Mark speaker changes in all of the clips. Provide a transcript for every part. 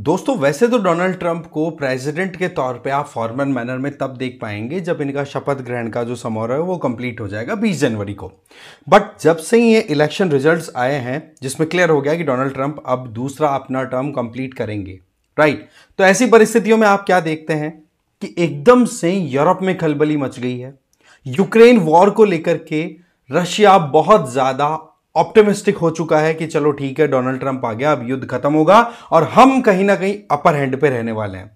Speaker 1: दोस्तों वैसे तो डोनाल्ड ट्रंप को प्रेसिडेंट के तौर पे आप फॉर्मल मैनर में तब देख पाएंगे जब इनका शपथ ग्रहण का जो समारोह है वो कंप्लीट हो जाएगा 20 जनवरी को बट जब से ही ये इलेक्शन रिजल्ट्स आए हैं जिसमें क्लियर हो गया कि डोनाल्ड ट्रंप अब दूसरा अपना टर्म कंप्लीट करेंगे राइट तो ऐसी परिस्थितियों में आप क्या देखते हैं कि एकदम से यूरोप में खलबली मच गई है यूक्रेन वॉर को लेकर के रशिया बहुत ज़्यादा ऑप्टिमिस्टिक हो चुका है कि चलो ठीक है डोनाल्ड ट्रंप आ गया अब युद्ध खत्म होगा और हम कहीं ना कहीं अपर हैंड पे रहने वाले हैं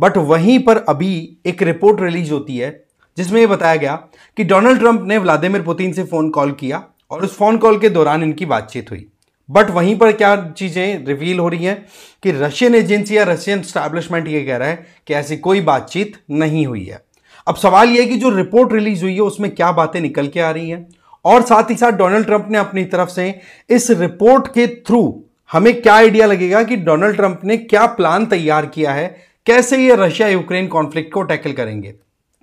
Speaker 1: बट वहीं पर अभी एक रिपोर्ट रिलीज होती है जिसमें यह बताया गया कि डोनाल्ड ट्रंप ने व्लादिमिर पुतिन से फोन कॉल किया और उस फोन कॉल के दौरान इनकी बातचीत हुई बट वहीं पर क्या चीज़ें रिवील हो रही हैं कि रशियन एजेंसी या रशियन स्टैब्लिशमेंट ये कह रहा है कि ऐसी कोई बातचीत नहीं हुई है अब सवाल यह है कि जो रिपोर्ट रिलीज हुई है उसमें क्या बातें निकल के आ रही हैं और साथ ही साथ डोनाल्ड ट्रंप ने अपनी तरफ से इस रिपोर्ट के थ्रू हमें क्या आइडिया लगेगा कि डोनाल्ड ट्रंप ने क्या प्लान तैयार किया है कैसे ये रशिया यूक्रेन कॉन्फ्लिक्ट को टैकल करेंगे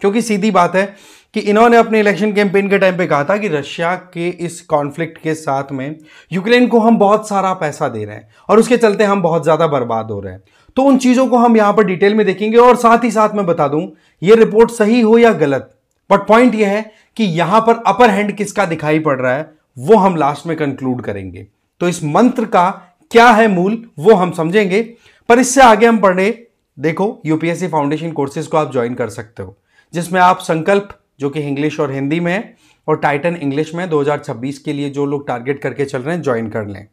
Speaker 1: क्योंकि सीधी बात है कि इन्होंने अपने इलेक्शन कैंपेन के टाइम पे कहा था कि रशिया के इस कॉन्फ्लिक्ट के साथ में यूक्रेन को हम बहुत सारा पैसा दे रहे हैं और उसके चलते हम बहुत ज़्यादा बर्बाद हो रहे हैं तो उन चीज़ों को हम यहां पर डिटेल में देखेंगे और साथ ही साथ मैं बता दूं ये रिपोर्ट सही हो या गलत बट पॉइंट यह है कि यहां पर अपर हैंड किसका दिखाई पड़ रहा है वो हम लास्ट में कंक्लूड करेंगे तो इस मंत्र का क्या है मूल वो हम समझेंगे पर इससे आगे हम पढ़े देखो यूपीएससी फाउंडेशन कोर्सेज को आप ज्वाइन कर सकते हो जिसमें आप संकल्प जो कि इंग्लिश और हिंदी में है और टाइटन इंग्लिश में 2026 के लिए जो लोग टारगेट करके चल रहे हैं ज्वाइन कर लें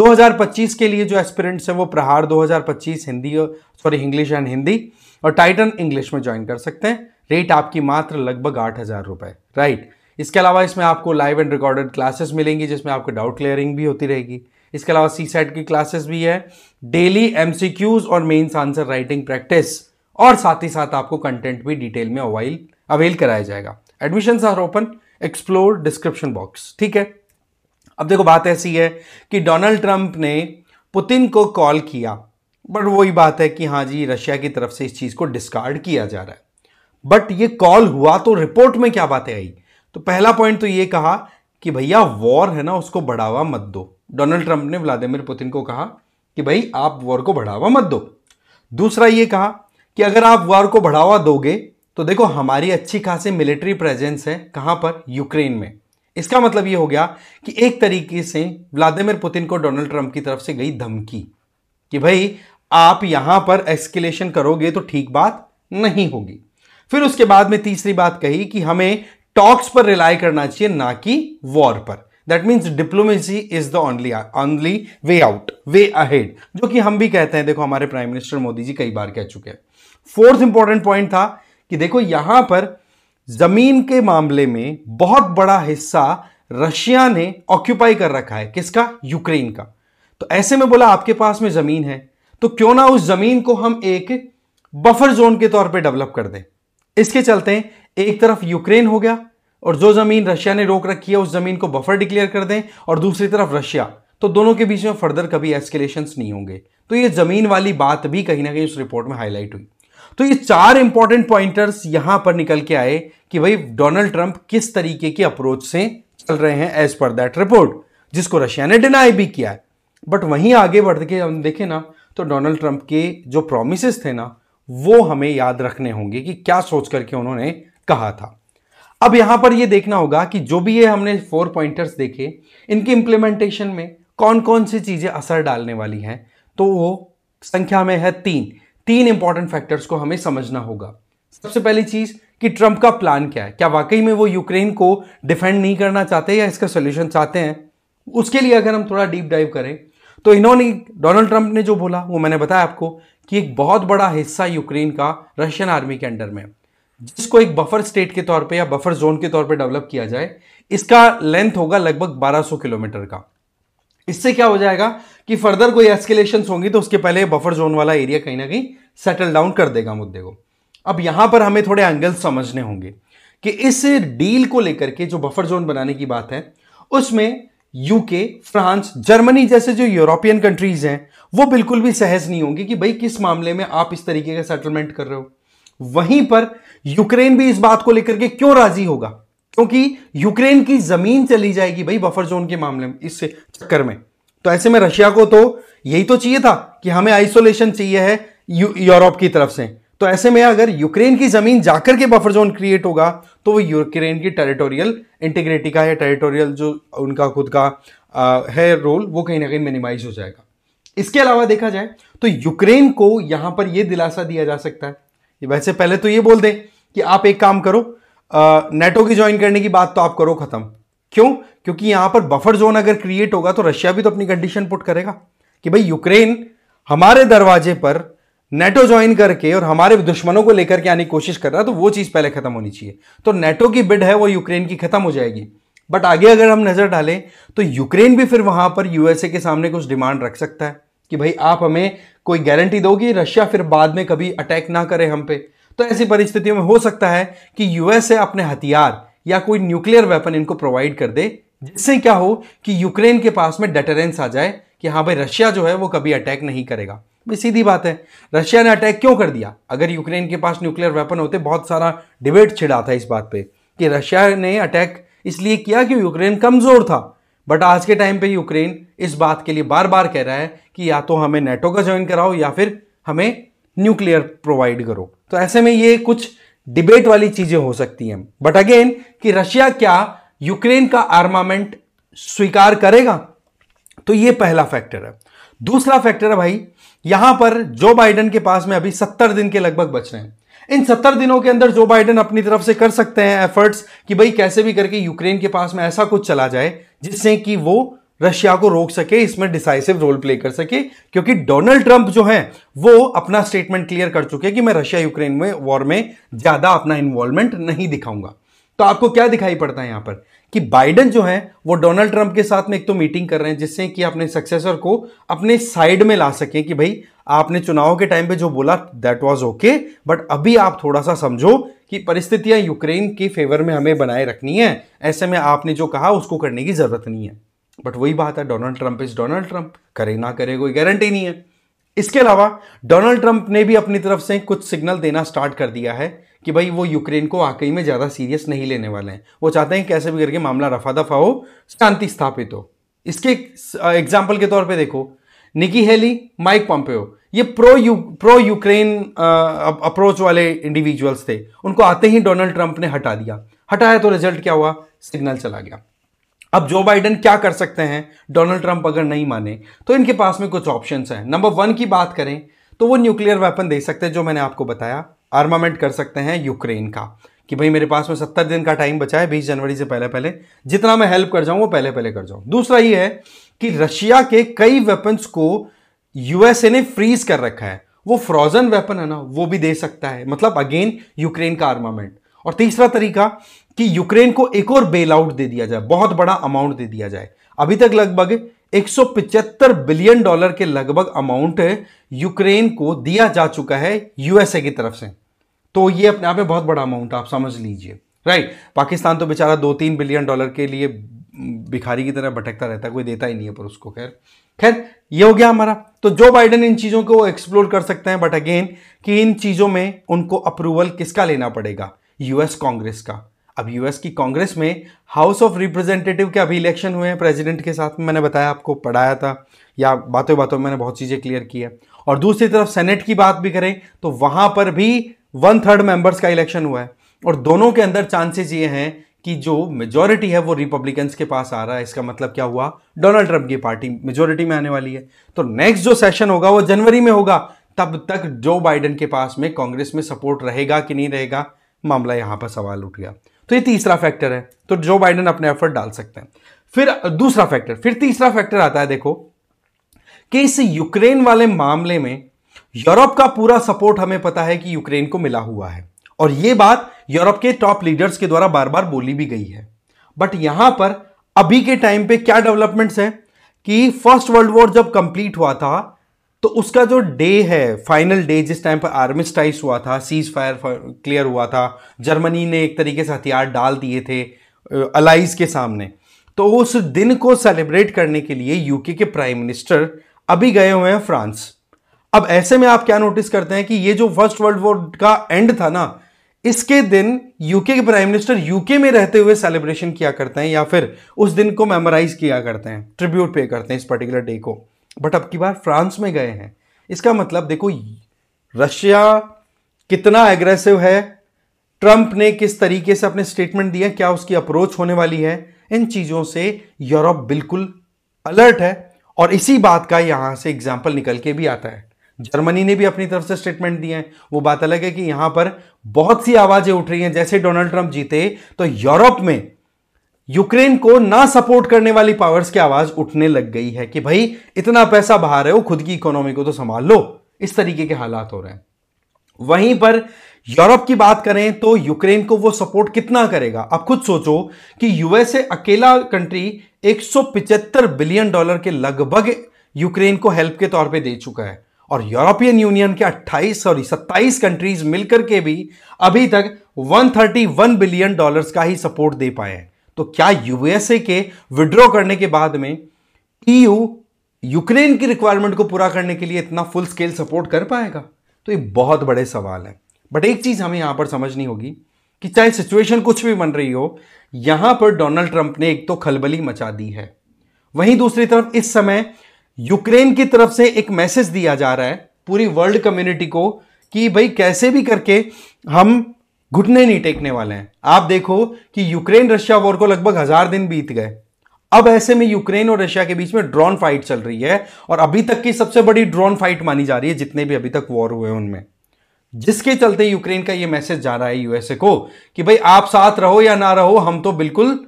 Speaker 1: 2025 के लिए जो एस्पिरेंट्स हैं वो Prahar 2025 Hindi sorry English and Hindi और टाइटन इंग्लिश में ज्वाइन कर सकते हैं रेट आपकी मात्र लगभग आठ हज़ार रुपये राइट इसके अलावा इसमें आपको लाइव एंड रिकॉर्डेड क्लासेस मिलेंगी जिसमें आपको डाउट क्लियरिंग भी होती रहेगी इसके अलावा सी सेट की क्लासेस भी है डेली एमसीक्यूज और मेन्स आंसर राइटिंग प्रैक्टिस और साथ ही साथ आपको कंटेंट भी डिटेल में अवाइल अवेल कराया जाएगा admission are open explore description box ठीक है अब देखो बात ऐसी है कि डोनाल्ड ट्रंप ने पुतिन को कॉल किया बट वही बात है कि हाँ जी रशिया की तरफ से इस चीज़ को डिस्कार्ड किया जा रहा है बट ये कॉल हुआ तो रिपोर्ट में क्या बातें आई तो पहला पॉइंट तो ये कहा कि भैया वॉर है ना उसको बढ़ावा मत दो डोनाल्ड ट्रंप ने व्लादिमिर पुतिन को कहा कि भाई आप वॉर को बढ़ावा मत दो दूसरा ये कहा कि अगर आप वॉर को बढ़ावा दोगे तो देखो हमारी अच्छी खासी मिलिट्री प्रेजेंस है कहां पर यूक्रेन में इसका मतलब ये हो गया कि एक तरीके से व्लादिमिर पुतिन को डोनाल्ड ट्रंप की तरफ से गई धमकी कि भाई आप यहां पर एस्केलेशन करोगे तो ठीक बात नहीं होगी फिर उसके बाद में तीसरी बात कही कि हमें टॉक्स पर रिलाई करना चाहिए ना कि वॉर पर that means diplomacy is the only only way out way ahead जो कि हम भी कहते हैं देखो हमारे प्राइम मिनिस्टर मोदी जी कई बार कह चुके हैं फोर्थ इंपॉर्टेंट पॉइंट था कि देखो यहां पर जमीन के मामले में बहुत बड़ा हिस्सा रशिया ने ऑक्यूपाई कर रखा है किसका यूक्रेन का तो ऐसे में बोला आपके पास में जमीन है तो क्यों ना उस जमीन को हम एक बफर जोन के तौर पे डेवलप कर दें इसके चलते एक तरफ यूक्रेन हो गया और जो ज़मीन रशिया ने रोक रखी है उस ज़मीन को बफर डिक्लेयर कर दें और दूसरी तरफ रशिया तो दोनों के बीच में फर्दर कभी एस्केलेशन नहीं होंगे तो ये ज़मीन वाली बात भी कहीं ना कहीं उस रिपोर्ट में हाईलाइट हुई तो ये चार इंपॉर्टेंट पॉइंटर्स यहां पर निकल के आए कि भाई डोनाल्ड ट्रंप किस तरीके की अप्रोच से चल रहे हैं एज पर दैट रिपोर्ट जिसको रशिया ने डिनाई भी किया है बट वहीं आगे बढ़ के हम देखें ना तो डोनाल्ड ट्रंप के जो प्रोमिस थे ना वो हमें याद रखने होंगे कि क्या सोच करके उन्होंने कहा था अब यहां पर ये देखना होगा कि जो भी ये हमने फोर पॉइंटर्स देखे इनके इंप्लीमेंटेशन में कौन कौन सी चीजें असर डालने वाली हैं तो वो संख्या में है तीन तीन इंपॉर्टेंट फैक्टर्स को हमें समझना होगा सबसे पहली चीज कि ट्रंप का प्लान क्या है क्या वाकई में वो यूक्रेन को डिफेंड नहीं करना चाहते या इसका सोल्यूशन चाहते हैं उसके लिए अगर हम थोड़ा डीप डाइव करें तो इन्होंने डोनाल्ड ट्रंप ने जो बोला वो मैंने बताया आपको कि एक बहुत बड़ा हिस्सा यूक्रेन का रशियन आर्मी के अंडर में जिसको एक बफर स्टेट के तौर पे या बफर जोन के तौर पे डेवलप किया जाए इसका लेंथ होगा लगभग 1200 किलोमीटर का इससे क्या हो जाएगा कि फर्दर कोई एस्केलेशन होंगी तो उसके पहले बफर जोन वाला एरिया कहीं ना कहीं सेटल डाउन कर देगा मुद्दे को अब यहां पर हमें थोड़े एंगल्स समझने होंगे कि इस डील को लेकर के जो बफर जोन बनाने की बात है उसमें यूके फ्रांस जर्मनी जैसे जो यूरोपियन कंट्रीज हैं वो बिल्कुल भी सहज नहीं होंगी कि भाई किस मामले में आप इस तरीके का सेटलमेंट कर रहे हो वहीं पर यूक्रेन भी इस बात को लेकर के क्यों राजी होगा क्योंकि यूक्रेन की जमीन चली जाएगी भाई बफर जोन के मामले में इस चक्कर में तो ऐसे में रशिया को तो यही तो चाहिए था कि हमें आइसोलेशन चाहिए है यूरोप की तरफ से तो ऐसे में अगर यूक्रेन की जमीन जाकर के बफर जोन क्रिएट होगा तो वो यूक्रेन की टेरिटोरियल इंटीग्रिटी का या टेरिटोरियल जो उनका खुद का आ, है रोल वो कहीं ना कहीं मिनिमाइज हो जाएगा इसके अलावा देखा जाए तो यूक्रेन को यहां पर यह दिलासा दिया जा सकता है वैसे पहले तो ये बोल दें कि आप एक काम करो नेटो की ज्वाइन करने की बात तो आप करो खत्म क्यों क्योंकि यहां पर बफर जोन अगर क्रिएट होगा तो रशिया भी तो अपनी कंडीशन पुट करेगा कि भाई यूक्रेन हमारे दरवाजे पर नेटो ज्वाइन करके और हमारे दुश्मनों को लेकर के आने की कोशिश कर रहा है तो वो चीज़ पहले खत्म होनी चाहिए तो नेटो की बिड है वो यूक्रेन की खत्म हो जाएगी बट आगे अगर हम नज़र डालें तो यूक्रेन भी फिर वहां पर यूएसए के सामने कुछ डिमांड रख सकता है कि भाई आप हमें कोई गारंटी दोगे रशिया फिर बाद में कभी अटैक ना करे हम पे तो ऐसी परिस्थितियों में हो सकता है कि यूएसए अपने हथियार या कोई न्यूक्लियर वेपन इनको प्रोवाइड कर दे जिससे क्या हो कि यूक्रेन के पास में डेटरेंस आ जाए कि हाँ भाई रशिया जो है वो कभी अटैक नहीं करेगा भी सीधी बात है रशिया ने अटैक क्यों कर दिया अगर यूक्रेन के पास न्यूक्लियर वेपन होते बहुत सारा डिबेट छिड़ा था इस बात पे कि रशिया ने अटैक इसलिए किया कि यूक्रेन कमज़ोर था बट आज के टाइम पे यूक्रेन इस बात के लिए बार बार कह रहा है कि या तो हमें नेटो का ज्वाइन कराओ या फिर हमें न्यूक्लियर प्रोवाइड करो तो ऐसे में ये कुछ डिबेट वाली चीज़ें हो सकती हैं बट अगेन कि रशिया क्या यूक्रेन का आर्मामेंट स्वीकार करेगा तो ये पहला फैक्टर है दूसरा फैक्टर है भाई यहां पर जो बाइडन के पास में अभी सत्तर दिन के लगभग बच रहे हैं इन सत्तर दिनों के अंदर जो बाइडन अपनी तरफ से कर सकते हैं एफर्ट्स कि भाई कैसे भी करके यूक्रेन के पास में ऐसा कुछ चला जाए जिससे कि वो रशिया को रोक सके इसमें डिसाइसिव रोल प्ले कर सके क्योंकि डोनाल्ड ट्रंप जो है वो अपना स्टेटमेंट क्लियर कर चुके हैं कि मैं रशिया यूक्रेन में वॉर में ज्यादा अपना इन्वॉल्वमेंट नहीं दिखाऊंगा तो आपको क्या दिखाई पड़ता है यहां पर कि बाइडन जो है वो डोनाल्ड ट्रंप के साथ में एक तो मीटिंग कर रहे हैं जिससे कि अपने सक्सेसर को अपने साइड में ला सकें कि भाई आपने चुनाव के टाइम पे जो बोला दैट वाज ओके बट अभी आप थोड़ा सा समझो कि परिस्थितियां यूक्रेन के फेवर में हमें बनाए रखनी है ऐसे में आपने जो कहा उसको करने की जरूरत नहीं है बट वही बात है Donald Trump is Donald Trump करे ना करे कोई गारंटी नहीं है इसके अलावा डोनाल्ड ट्रंप ने भी अपनी तरफ से कुछ सिग्नल देना स्टार्ट कर दिया है कि भाई वो यूक्रेन को वाकई में ज़्यादा सीरियस नहीं लेने वाले हैं वो चाहते हैं कैसे भी करके मामला रफा दफा हो शांति स्थापित हो इसके एग्जाम्पल के तौर पर देखो निकी हेली माइक पॉम्पियो ये pro U pro Ukraine approach वाले इंडिविजुअल्स थे उनको आते ही डोनाल्ड ट्रंप ने हटा दिया हटाया तो रिजल्ट क्या हुआ सिग्नल चला गया अब जो बाइडन क्या कर सकते हैं डोनाल्ड ट्रंप अगर नहीं माने तो इनके पास में कुछ ऑप्शंस हैं नंबर वन की बात करें तो वो न्यूक्लियर वेपन दे सकते हैं जो मैंने आपको बताया आर्मामेंट कर सकते हैं यूक्रेन का कि भाई मेरे पास में सत्तर दिन का टाइम बचा है बीस जनवरी से पहले पहले जितना मैं हेल्प कर जाऊं वो पहले पहले कर जाऊं दूसरा ये है कि रशिया के कई वेपन्स को यूएसए ने फ्रीज कर रखा है वो फ्रोजन वेपन है ना वो भी दे सकता है मतलब अगेन यूक्रेन का आर्मामेंट और तीसरा तरीका कि यूक्रेन को एक और बेल आउट दे दिया जाए बहुत बड़ा अमाउंट दे दिया जाए अभी तक लगभग एक बिलियन डॉलर के लगभग अमाउंट यूक्रेन को दिया जा चुका है यूएसए की तरफ से तो ये अपने आप में बहुत बड़ा अमाउंट आप समझ लीजिए राइट पाकिस्तान तो बेचारा दो तीन बिलियन डॉलर के लिए भिखारी की तरह भटकता रहता है कोई देता ही नहीं है पर उसको खैर खैर ये हो गया हमारा तो जो बाइडन इन चीज़ों को एक्सप्लोर कर सकते हैं बट अगेन कि इन चीज़ों में उनको अप्रूवल किसका लेना पड़ेगा यूएस कांग्रेस का अब यूएस की कांग्रेस में हाउस ऑफ रिप्रेजेंटेटिव के अभी इलेक्शन हुए हैं प्रेसिडेंट के साथ में मैंने बताया आपको पढ़ाया था या बातों बातों में मैंने बहुत चीज़ें क्लियर की है और दूसरी तरफ सेनेट की बात भी करें तो वहां पर भी वन थर्ड मेंबर्स का इलेक्शन हुआ है और दोनों के अंदर चांसेस ये हैं कि जो मेजोरिटी है वो रिपब्लिकन्स के पास आ रहा है इसका मतलब क्या हुआ डोनाल्ड ट्रंप की पार्टी मेजोरिटी में आने वाली है तो नेक्स्ट जो सेशन होगा वो जनवरी में होगा तब तक जो बाइडन के पास में कांग्रेस में सपोर्ट रहेगा कि नहीं रहेगा मामला यहां पर सवाल उठ गया तो ये तीसरा फैक्टर है तो जो बाइडन अपने एफर्ट डाल सकते हैं फिर दूसरा फैक्टर फिर तीसरा फैक्टर आता है देखो कि इस यूक्रेन वाले मामले में यूरोप का पूरा सपोर्ट हमें पता है कि यूक्रेन को मिला हुआ है और ये बात यूरोप के टॉप लीडर्स के द्वारा बार बार बोली भी गई है बट यहां पर अभी के टाइम पे क्या डेवलपमेंट्स हैं कि फर्स्ट वर्ल्ड वॉर जब कंप्लीट हुआ था तो उसका जो डे है फाइनल डे जिस टाइम पर आर्मिस्टाइस हुआ था सीज फायर क्लियर हुआ था जर्मनी ने एक तरीके से हथियार डाल दिए थे अलाइज के सामने तो उस दिन को सेलिब्रेट करने के लिए यूके के प्राइम मिनिस्टर अभी गए हुए हैं फ्रांस अब ऐसे में आप क्या नोटिस करते हैं कि ये जो फर्स्ट वर्ल्ड वॉर का एंड था ना इसके दिन यूके के प्राइम मिनिस्टर यूके में रहते हुए सेलिब्रेशन किया करते हैं या फिर उस दिन को मेमोराइज किया करते हैं ट्रिब्यूट पे करते हैं इस पर्टिकुलर डे को बट अब की बार फ्रांस में गए हैं इसका मतलब देखो रशिया कितना एग्रेसिव है ट्रंप ने किस तरीके से अपने स्टेटमेंट दिया क्या उसकी अप्रोच होने वाली है इन चीज़ों से यूरोप बिल्कुल अलर्ट है और इसी बात का यहां से एग्जाम्पल निकल के भी आता है जर्मनी ने भी अपनी तरफ से स्टेटमेंट दिए हैं वो बात अलग है कि यहां पर बहुत सी आवाजें उठ रही हैं जैसे डोनाल्ड ट्रंप जीते तो यूरोप में यूक्रेन को ना सपोर्ट करने वाली पावर्स की आवाज उठने लग गई है कि भाई इतना पैसा बाहर है वो खुद की इकोनॉमी को तो संभाल लो इस तरीके के हालात हो रहे हैं वहीं पर यूरोप की बात करें तो यूक्रेन को वो सपोर्ट कितना करेगा आप खुद सोचो कि यूएसए अकेला कंट्री एक बिलियन डॉलर के लगभग यूक्रेन को हेल्प के तौर पे दे चुका है और यूरोपियन यूनियन के 28 सॉरी 27 कंट्रीज मिलकर के भी अभी तक 131 बिलियन डॉलर्स का ही सपोर्ट दे पाए हैं तो क्या यूएसए के विड्रॉ करने के बाद में ईयू e यूक्रेन की रिक्वायरमेंट को पूरा करने के लिए इतना फुल स्केल सपोर्ट कर पाएगा तो ये बहुत बड़े सवाल है बट एक चीज हमें यहां पर समझनी होगी कि चाहे सिचुएशन कुछ भी बन रही हो यहां पर डोनाल्ड ट्रंप ने एक तो खलबली मचा दी है वहीं दूसरी तरफ इस समय यूक्रेन की तरफ से एक मैसेज दिया जा रहा है पूरी वर्ल्ड कम्युनिटी को कि भाई कैसे भी करके हम घुटने नहीं टेकने वाले हैं आप देखो कि यूक्रेन रशिया वॉर को लगभग हजार दिन बीत गए अब ऐसे में यूक्रेन और रशिया के बीच में ड्रोन फाइट चल रही है और अभी तक की सबसे बड़ी ड्रोन फाइट मानी जा रही है जितने भी अभी तक वॉर हुए उनमें जिसके चलते यूक्रेन का यह मैसेज जा रहा है यूएसए को कि भाई आप साथ रहो या ना रहो हम तो बिल्कुल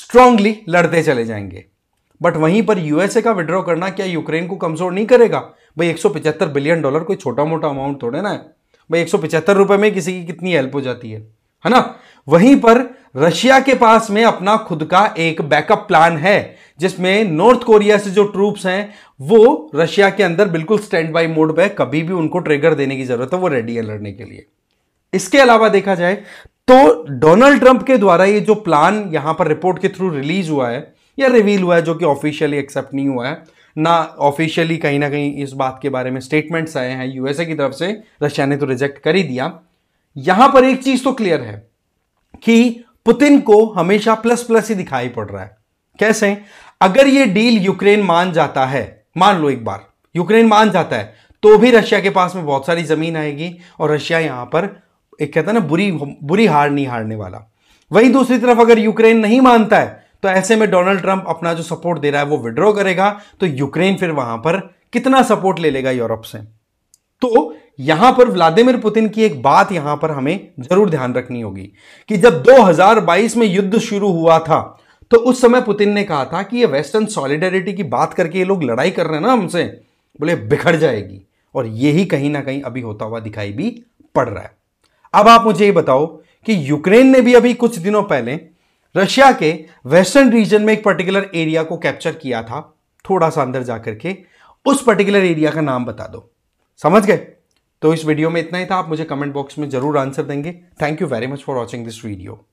Speaker 1: स्ट्रांगली लड़ते चले जाएंगे बट वहीं पर यूएसए का विड्रॉ करना क्या यूक्रेन को कमजोर नहीं करेगा भाई एक बिलियन डॉलर कोई छोटा मोटा अमाउंट थोड़े ना है भाई एक रुपए में किसी की कितनी हेल्प हो जाती है है ना वहीं पर रशिया के पास में अपना खुद का एक बैकअप प्लान है जिसमें नॉर्थ कोरिया से जो ट्रूप्स हैं वो रशिया के अंदर बिल्कुल स्टैंड बाई मोड पर कभी भी उनको ट्रिगर देने की जरूरत है वो रेडी है लड़ने के लिए इसके अलावा देखा जाए तो डोनाल्ड ट्रंप के द्वारा ये जो प्लान यहां पर रिपोर्ट के थ्रू रिलीज हुआ है या रिवील हुआ है जो कि ऑफिशियली एक्सेप्ट नहीं हुआ है ना ऑफिशियली कहीं ना कहीं इस बात के बारे में स्टेटमेंट्स आए हैं यूएसए की तरफ से रशिया ने तो रिजेक्ट कर ही दिया यहां पर एक चीज तो क्लियर है कि पुतिन को हमेशा प्लस प्लस ही दिखाई पड़ रहा है कैसे अगर ये डील यूक्रेन मान जाता है मान लो एक बार यूक्रेन मान जाता है तो भी रशिया के पास में बहुत सारी जमीन आएगी और रशिया यहां पर एक कहता है ना बुरी बुरी हार नहीं हारने वाला वहीं दूसरी तरफ अगर यूक्रेन नहीं मानता है तो ऐसे में डोनाल्ड ट्रंप अपना जो सपोर्ट दे रहा है वो विड्रॉ करेगा तो यूक्रेन फिर वहां पर कितना सपोर्ट ले लेगा यूरोप से तो यहां पर व्लादिमीर पुतिन की एक बात यहां पर हमें जरूर ध्यान रखनी होगी कि जब 2022 में युद्ध शुरू हुआ था तो उस समय पुतिन ने कहा था कि ये वेस्टर्न सॉलिडेरिटी की बात करके ये लोग लड़ाई कर रहे हैं ना हमसे बोले बिखर जाएगी और यही कहीं ना कहीं अभी होता हुआ दिखाई भी पड़ रहा है अब आप मुझे ये बताओ कि यूक्रेन ने भी अभी कुछ दिनों पहले रशिया के वेस्टर्न रीजन में एक पर्टिकुलर एरिया को कैप्चर किया था थोड़ा सा अंदर जा करके उस पर्टिकुलर एरिया का नाम बता दो समझ गए तो इस वीडियो में इतना ही था आप मुझे कमेंट बॉक्स में जरूर आंसर देंगे thank you very much for watching this video